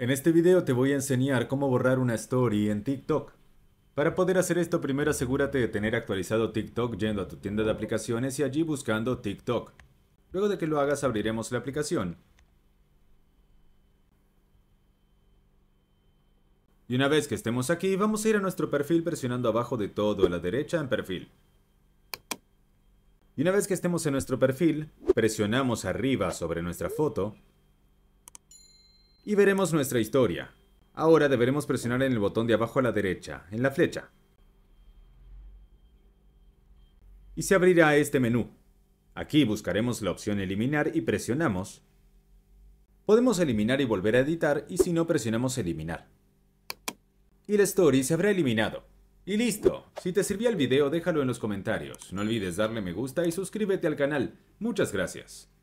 En este video te voy a enseñar cómo borrar una story en TikTok. Para poder hacer esto primero asegúrate de tener actualizado TikTok yendo a tu tienda de aplicaciones y allí buscando TikTok. Luego de que lo hagas abriremos la aplicación. Y una vez que estemos aquí vamos a ir a nuestro perfil presionando abajo de todo a la derecha en perfil. Y una vez que estemos en nuestro perfil, presionamos arriba sobre nuestra foto y veremos nuestra historia. Ahora deberemos presionar en el botón de abajo a la derecha, en la flecha. Y se abrirá este menú. Aquí buscaremos la opción eliminar y presionamos. Podemos eliminar y volver a editar y si no presionamos eliminar. Y la story se habrá eliminado. Y listo. Si te sirvió el video déjalo en los comentarios. No olvides darle me gusta y suscríbete al canal. Muchas gracias.